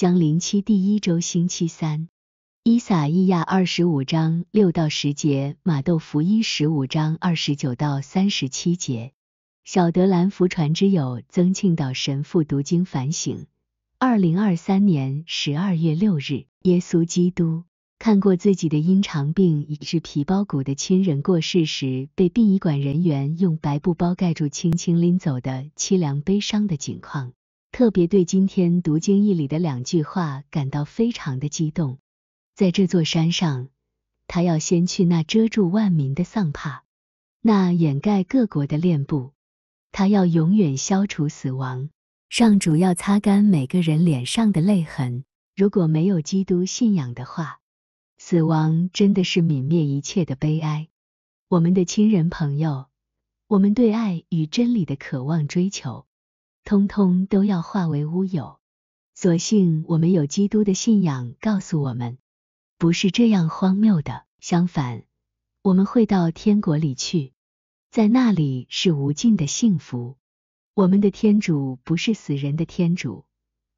将临期第一周星期三，伊撒意亚二十五章六到十节，马窦福音十五章二十九到三十七节。小德兰福传之友曾庆岛神父读经反省。二零二三年十二月六日，耶稣基督看过自己的因长病以致皮包骨的亲人过世时，被殡仪馆人员用白布包盖住，轻轻拎走的凄凉悲伤的景况。特别对今天读经义里的两句话感到非常的激动。在这座山上，他要先去那遮住万民的丧帕，那掩盖各国的殓部，他要永远消除死亡，上主要擦干每个人脸上的泪痕。如果没有基督信仰的话，死亡真的是泯灭一切的悲哀。我们的亲人朋友，我们对爱与真理的渴望追求。通通都要化为乌有。所幸我们有基督的信仰告诉我们，不是这样荒谬的。相反，我们会到天国里去，在那里是无尽的幸福。我们的天主不是死人的天主，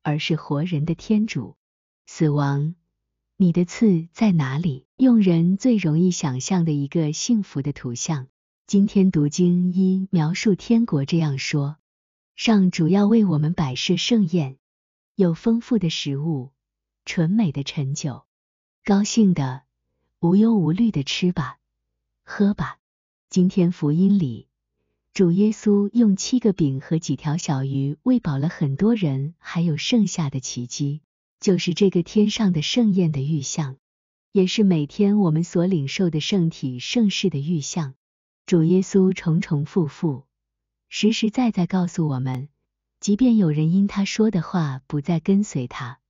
而是活人的天主。死亡，你的刺在哪里？用人最容易想象的一个幸福的图像。今天读经一描述天国这样说。上主要为我们摆设盛宴，有丰富的食物，纯美的陈酒，高兴的，无忧无虑的吃吧，喝吧。今天福音里，主耶稣用七个饼和几条小鱼喂饱了很多人，还有剩下的奇迹，就是这个天上的盛宴的预象，也是每天我们所领受的圣体盛世的预象。主耶稣重重复复。实实在在告诉我们，即便有人因他说的话不再跟随他，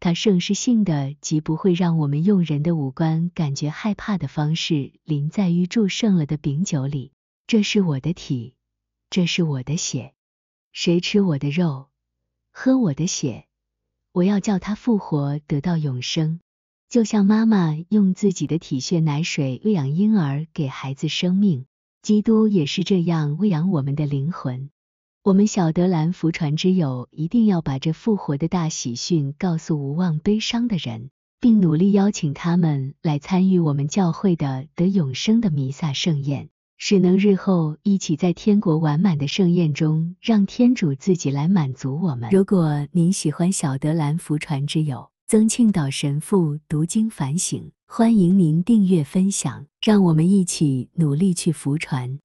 他圣世性的即不会让我们用人的五官感觉害怕的方式淋在于注圣了的饼酒里。这是我的体，这是我的血，谁吃我的肉，喝我的血，我要叫他复活，得到永生。就像妈妈用自己的体血奶水喂养婴儿，给孩子生命。基督也是这样喂养我们的灵魂。我们小德兰福船之友一定要把这复活的大喜讯告诉无望悲伤的人，并努力邀请他们来参与我们教会的得永生的弥撒盛宴，使能日后一起在天国完满的盛宴中，让天主自己来满足我们。如果您喜欢小德兰福船之友，曾庆岛神父读经反省。欢迎您订阅分享，让我们一起努力去浮传。